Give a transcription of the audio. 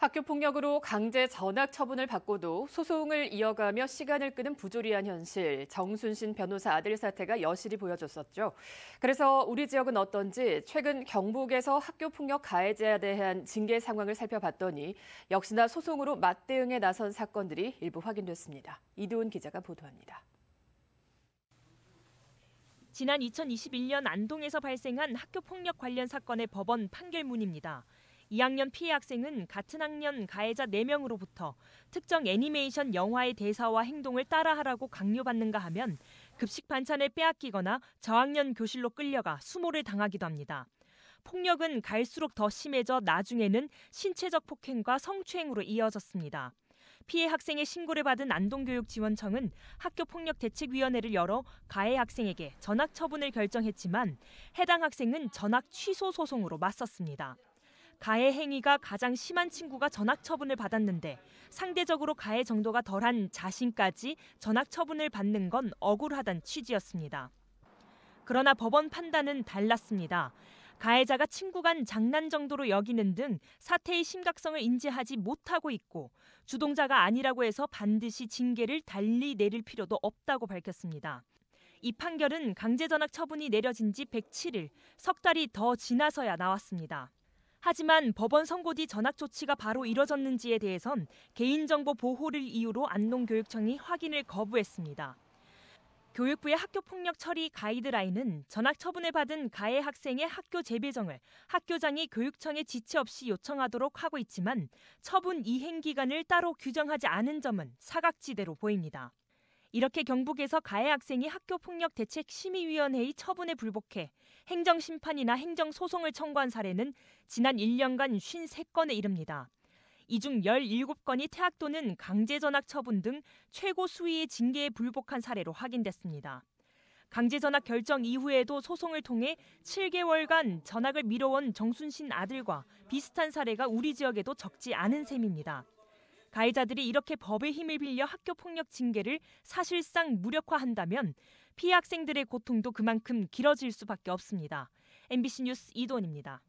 학교 폭력으로 강제 전학 처분을 받고도 소송을 이어가며 시간을 끄는 부조리한 현실, 정순신 변호사 아들 사태가 여실히 보여줬었죠. 그래서 우리 지역은 어떤지 최근 경북에서 학교 폭력 가해자에 대한 징계 상황을 살펴봤더니 역시나 소송으로 맞대응에 나선 사건들이 일부 확인됐습니다. 이두은 기자가 보도합니다. 지난 2021년 안동에서 발생한 학교 폭력 관련 사건의 법원 판결문입니다. 2학년 피해 학생은 같은 학년 가해자 4명으로부터 특정 애니메이션 영화의 대사와 행동을 따라하라고 강요받는가 하면 급식 반찬을 빼앗기거나 저학년 교실로 끌려가 수모를 당하기도 합니다. 폭력은 갈수록 더 심해져 나중에는 신체적 폭행과 성추행으로 이어졌습니다. 피해 학생의 신고를 받은 안동교육지원청은 학교폭력대책위원회를 열어 가해 학생에게 전학 처분을 결정했지만 해당 학생은 전학 취소 소송으로 맞섰습니다. 가해 행위가 가장 심한 친구가 전학 처분을 받았는데 상대적으로 가해 정도가 덜한 자신까지 전학 처분을 받는 건 억울하단 취지였습니다. 그러나 법원 판단은 달랐습니다. 가해자가 친구 간 장난 정도로 여기는 등 사태의 심각성을 인지하지 못하고 있고 주동자가 아니라고 해서 반드시 징계를 달리 내릴 필요도 없다고 밝혔습니다. 이 판결은 강제전학 처분이 내려진 지 107일, 석 달이 더 지나서야 나왔습니다. 하지만 법원 선고 뒤 전학 조치가 바로 이뤄졌는지에 대해선 개인정보 보호를 이유로 안동교육청이 확인을 거부했습니다. 교육부의 학교폭력 처리 가이드라인은 전학 처분을 받은 가해 학생의 학교 재배정을 학교장이 교육청에 지체 없이 요청하도록 하고 있지만 처분 이행 기간을 따로 규정하지 않은 점은 사각지대로 보입니다. 이렇게 경북에서 가해 학생이 학교 폭력 대책 심의위원회의 처분에 불복해 행정 심판이나 행정 소송을 청구한 사례는 지난 1년간 53건에 이릅니다. 이 중 17건이 퇴학 또는 강제 전학 처분 등 최고 수위의 징계에 불복한 사례로 확인됐습니다. 강제 전학 결정 이후에도 소송을 통해 7개월간 전학을 미뤄온 정순신 아들과 비슷한 사례가 우리 지역에도 적지 않은 셈입니다. 가해자들이 이렇게 법의 힘을 빌려 학교 폭력 징계를 사실상 무력화한다면 피해 학생들의 고통도 그만큼 길어질 수밖에 없습니다. MBC 뉴스 이도원입니다.